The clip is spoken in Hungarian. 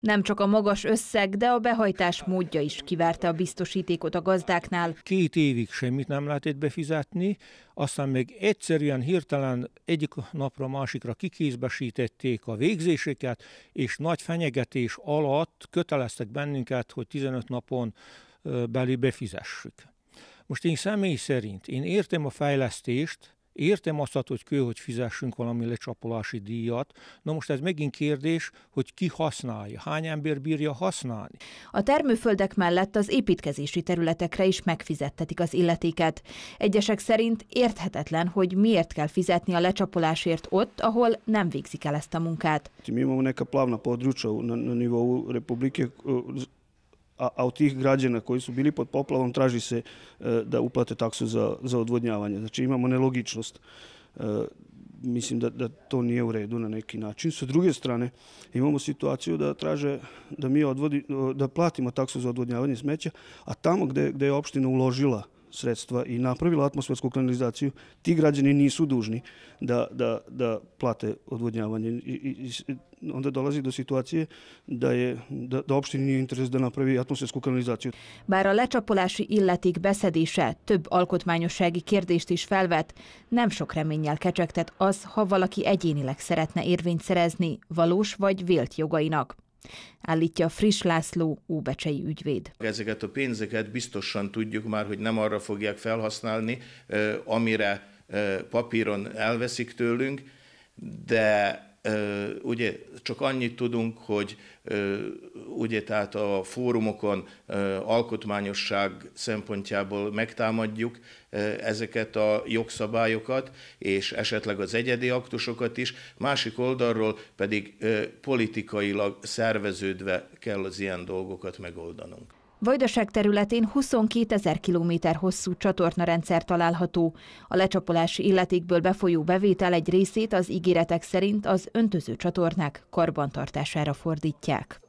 Nem csak a magas összeg, de a behajtás módja is kiverte a biztosítékot a gazdáknál. Két évig semmit nem lehetett befizetni, aztán még egyszerűen hirtelen egyik napra másikra kikézbesítették a végzéseket, és nagy fenyegetés alatt köteleztek bennünket, hogy 15 napon belül befizessük. Most én személy szerint, én értem a fejlesztést, Értem azt, hogy kell, hogy fizessünk valami lecsapolási díjat. Na most ez megint kérdés, hogy ki használja, hány ember bírja használni. A termőföldek mellett az építkezési területekre is megfizettetik az illetéket. Egyesek szerint érthetetlen, hogy miért kell fizetni a lecsapolásért ott, ahol nem végzik el ezt a munkát. Mi imamo a plavna područja na, na republike a, a od tih građana koji su bili pod poplavom traži se e, da uplate taksu za, za odvodnjavanje. Znači imamo nelogičnost. E, mislim da, da to nije u redu na neki način. Sa druge strane, imamo situaciju da traže da mi odvodi, da platimo taksu za odvodnjavanje smeća, a tamo gde, gde je opština uložila e, sredstva i napravila atmosfersku kanalizaciju, ti građani nisu dužni da, da, da plate odvodnjavanje. I, i, i onda dolazi do situacije da, je, da, da opštini nije interes da napravi atmosfersku kanalizaciju. Bár a lecsapolási illetik beszedése több alkotmányossági kérdést is felvet, nem sok reménnyel kecsegtet az, ha valaki egyénileg szeretne érvényt szerezni valós vagy vélt jogainak állítja Friss László óbecsei ügyvéd. Ezeket a pénzeket biztosan tudjuk már, hogy nem arra fogják felhasználni, amire papíron elveszik tőlünk, de ugye csak annyit tudunk, hogy ugye tehát a fórumokon alkotmányosság szempontjából megtámadjuk ezeket a jogszabályokat, és esetleg az egyedi aktusokat is, másik oldalról pedig politikailag szerveződve kell az ilyen dolgokat megoldanunk. Vajdaság területén 22 ezer kilométer hosszú csatornarendszer található. A lecsapolási illetékből befolyó bevétel egy részét az ígéretek szerint az öntöző csatornák karbantartására fordítják.